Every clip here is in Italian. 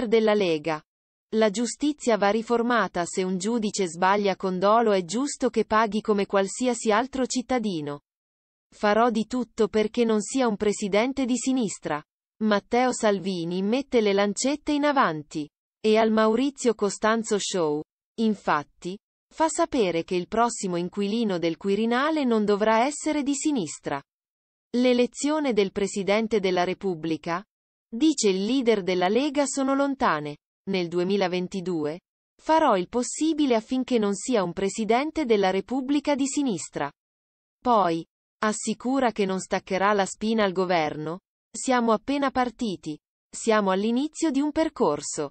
leader della Lega. La giustizia va riformata se un giudice sbaglia con dolo è giusto che paghi come qualsiasi altro cittadino. Farò di tutto perché non sia un presidente di sinistra. Matteo Salvini mette le lancette in avanti. E al Maurizio Costanzo Show. Infatti, fa sapere che il prossimo inquilino del Quirinale non dovrà essere di sinistra. L'elezione del Presidente della Repubblica, Dice il leader della Lega sono lontane. Nel 2022 farò il possibile affinché non sia un presidente della Repubblica di sinistra. Poi, assicura che non staccherà la spina al governo. Siamo appena partiti. Siamo all'inizio di un percorso.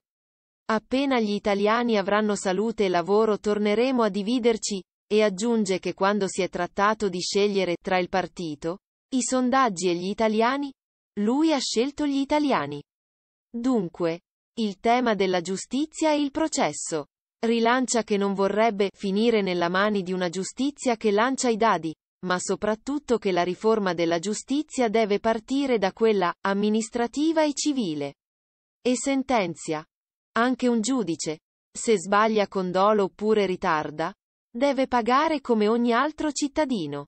Appena gli italiani avranno salute e lavoro torneremo a dividerci, e aggiunge che quando si è trattato di scegliere tra il partito, i sondaggi e gli italiani, lui ha scelto gli italiani. Dunque, il tema della giustizia e il processo. Rilancia che non vorrebbe finire nella mani di una giustizia che lancia i dadi, ma soprattutto che la riforma della giustizia deve partire da quella amministrativa e civile. E sentenzia. Anche un giudice, se sbaglia con dolo oppure ritarda, deve pagare come ogni altro cittadino.